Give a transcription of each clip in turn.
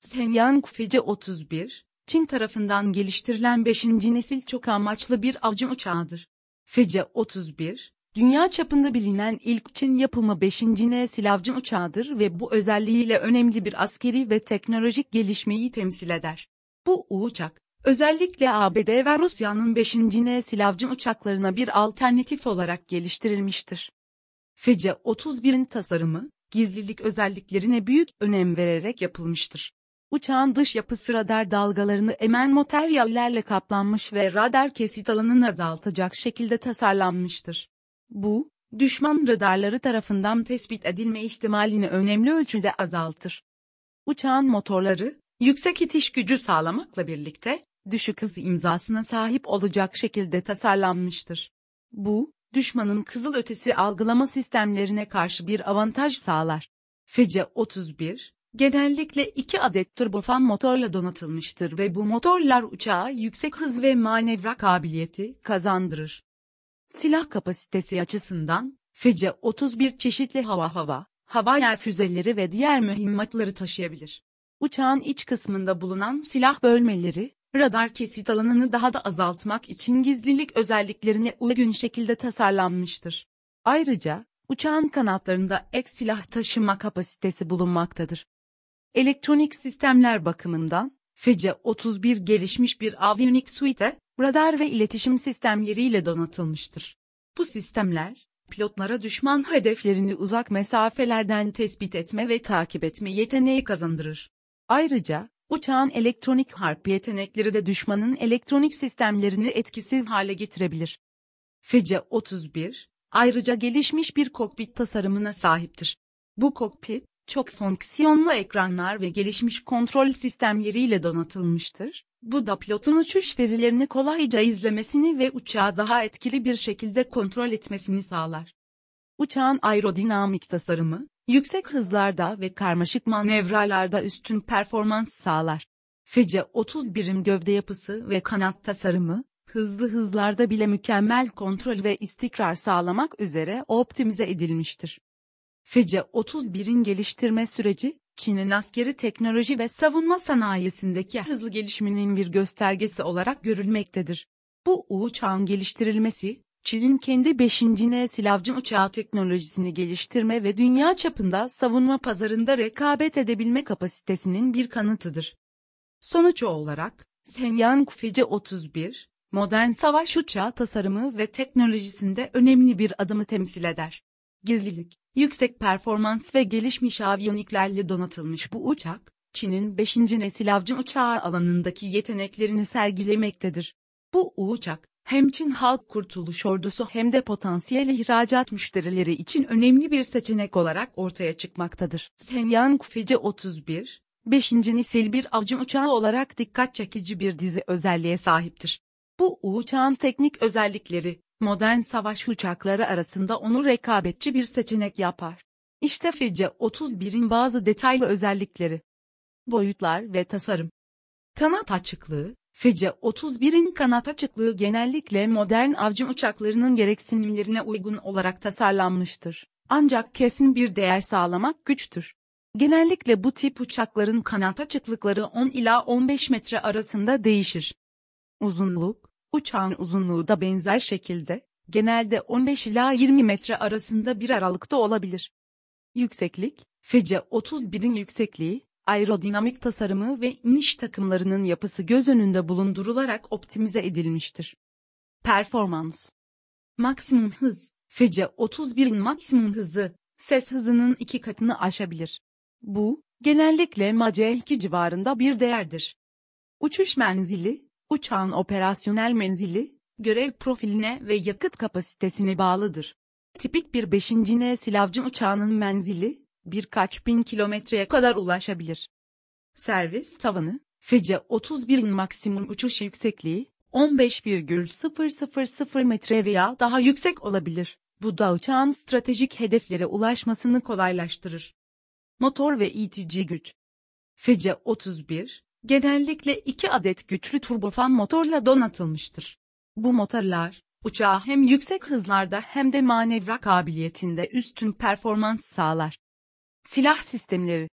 Senyan Kufece 31, Çin tarafından geliştirilen 5. nesil çok amaçlı bir avcı uçağıdır. Fece 31, dünya çapında bilinen ilk Çin yapımı 5. nesil avcı uçağıdır ve bu özelliğiyle önemli bir askeri ve teknolojik gelişmeyi temsil eder. Bu uçak, özellikle ABD ve Rusya'nın 5. nesil avcı uçaklarına bir alternatif olarak geliştirilmiştir. Fece 31'in tasarımı, gizlilik özelliklerine büyük önem vererek yapılmıştır. Uçağın dış yapısı radar dalgalarını emen materyallerle kaplanmış ve radar kesit alanını azaltacak şekilde tasarlanmıştır. Bu, düşman radarları tarafından tespit edilme ihtimalini önemli ölçüde azaltır. Uçağın motorları, yüksek itiş gücü sağlamakla birlikte, düşük hız imzasına sahip olacak şekilde tasarlanmıştır. Bu, düşmanın kızılötesi algılama sistemlerine karşı bir avantaj sağlar. FC-31, Genellikle iki adet turbofan motorla donatılmıştır ve bu motorlar uçağa yüksek hız ve manevra kabiliyeti kazandırır. Silah kapasitesi açısından, FC-31 çeşitli hava hava, hava yer füzeleri ve diğer mühimmatları taşıyabilir. Uçağın iç kısmında bulunan silah bölmeleri, radar kesit alanını daha da azaltmak için gizlilik özelliklerine uygun şekilde tasarlanmıştır. Ayrıca, uçağın kanatlarında ek silah taşıma kapasitesi bulunmaktadır. Elektronik sistemler bakımından, FC-31 gelişmiş bir aviyonik suite, radar ve iletişim sistemleriyle donatılmıştır. Bu sistemler, pilotlara düşman hedeflerini uzak mesafelerden tespit etme ve takip etme yeteneği kazandırır. Ayrıca, uçağın elektronik harp yetenekleri de düşmanın elektronik sistemlerini etkisiz hale getirebilir. FC-31, ayrıca gelişmiş bir kokpit tasarımına sahiptir. Bu kokpit, çok fonksiyonlu ekranlar ve gelişmiş kontrol sistemleriyle donatılmıştır. Bu da pilotun uçuş verilerini kolayca izlemesini ve uçağı daha etkili bir şekilde kontrol etmesini sağlar. Uçağın aerodinamik tasarımı, yüksek hızlarda ve karmaşık manevralarda üstün performans sağlar. Fece 30 birim gövde yapısı ve kanat tasarımı, hızlı hızlarda bile mükemmel kontrol ve istikrar sağlamak üzere optimize edilmiştir. FC-31'in geliştirme süreci, Çin'in askeri teknoloji ve savunma sanayisindeki hızlı gelişiminin bir göstergesi olarak görülmektedir. Bu uçağın geliştirilmesi, Çin'in kendi 5. nesil avcı uçağı teknolojisini geliştirme ve dünya çapında savunma pazarında rekabet edebilme kapasitesinin bir kanıtıdır. Sonuç olarak, Shenyang FC-31, modern savaş uçağı tasarımı ve teknolojisinde önemli bir adımı temsil eder. Gizlilik, yüksek performans ve gelişmiş aviyoniklerle donatılmış bu uçak, Çin'in 5. nesil avcı uçağı alanındaki yeteneklerini sergilemektedir. Bu uçak, hem Çin Halk Kurtuluş Ordusu hem de potansiyel ihracat müşterileri için önemli bir seçenek olarak ortaya çıkmaktadır. Shenyang Fice 31, 5. nesil bir avcı uçağı olarak dikkat çekici bir dizi özelliğe sahiptir. Bu uçağın teknik özellikleri, modern savaş uçakları arasında onu rekabetçi bir seçenek yapar. İşte FC-31'in bazı detaylı özellikleri. Boyutlar ve tasarım. Kanat açıklığı, FC-31'in kanat açıklığı genellikle modern avcı uçaklarının gereksinimlerine uygun olarak tasarlanmıştır. Ancak kesin bir değer sağlamak güçtür. Genellikle bu tip uçakların kanat açıklıkları 10 ila 15 metre arasında değişir. Uzunluk Uçağın uzunluğu da benzer şekilde, genelde 15 ila 20 metre arasında bir aralıkta olabilir. Yükseklik, FC-31'in yüksekliği, aerodinamik tasarımı ve iniş takımlarının yapısı göz önünde bulundurularak optimize edilmiştir. Performans Maksimum hız, FC-31'in maksimum hızı, ses hızının iki katını aşabilir. Bu, genellikle Mach 2 civarında bir değerdir. Uçuş menzili, Uçağın operasyonel menzili, görev profiline ve yakıt kapasitesine bağlıdır. Tipik bir 5. nesil avcı uçağının menzili, birkaç bin kilometreye kadar ulaşabilir. Servis tavanı, FC-31'in maksimum uçuş yüksekliği, 15,000 metre veya daha yüksek olabilir. Bu da uçağın stratejik hedeflere ulaşmasını kolaylaştırır. Motor ve itici güç. FC-31, genellikle iki adet güçlü turbofan motorla donatılmıştır. Bu motorlar, uçağa hem yüksek hızlarda hem de manevra kabiliyetinde üstün performans sağlar. Silah sistemleri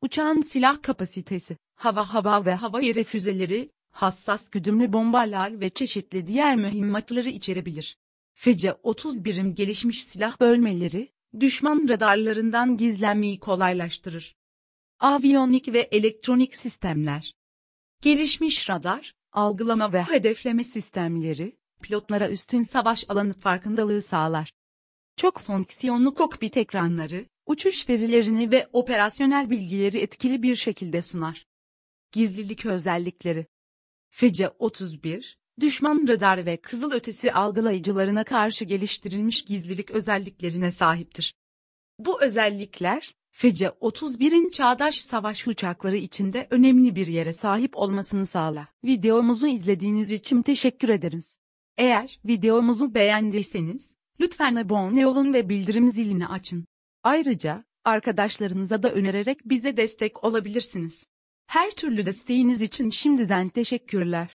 Uçağın silah kapasitesi, hava hava ve hava yere füzeleri, hassas güdümlü bombalar ve çeşitli diğer mühimmatları içerebilir. Fece 30 birim gelişmiş silah bölmeleri, düşman radarlarından gizlenmeyi kolaylaştırır. Aviyonik ve elektronik sistemler. Gelişmiş radar, algılama ve hedefleme sistemleri, pilotlara üstün savaş alanı farkındalığı sağlar. Çok fonksiyonlu kokpit ekranları, uçuş verilerini ve operasyonel bilgileri etkili bir şekilde sunar. Gizlilik özellikleri. FC-31, düşman radar ve kızılötesi algılayıcılarına karşı geliştirilmiş gizlilik özelliklerine sahiptir. Bu özellikler, Fece 31'in çağdaş savaş uçakları içinde önemli bir yere sahip olmasını sağla. Videomuzu izlediğiniz için teşekkür ederiz. Eğer videomuzu beğendiyseniz, lütfen abone olun ve bildirim zilini açın. Ayrıca, arkadaşlarınıza da önererek bize destek olabilirsiniz. Her türlü desteğiniz için şimdiden teşekkürler.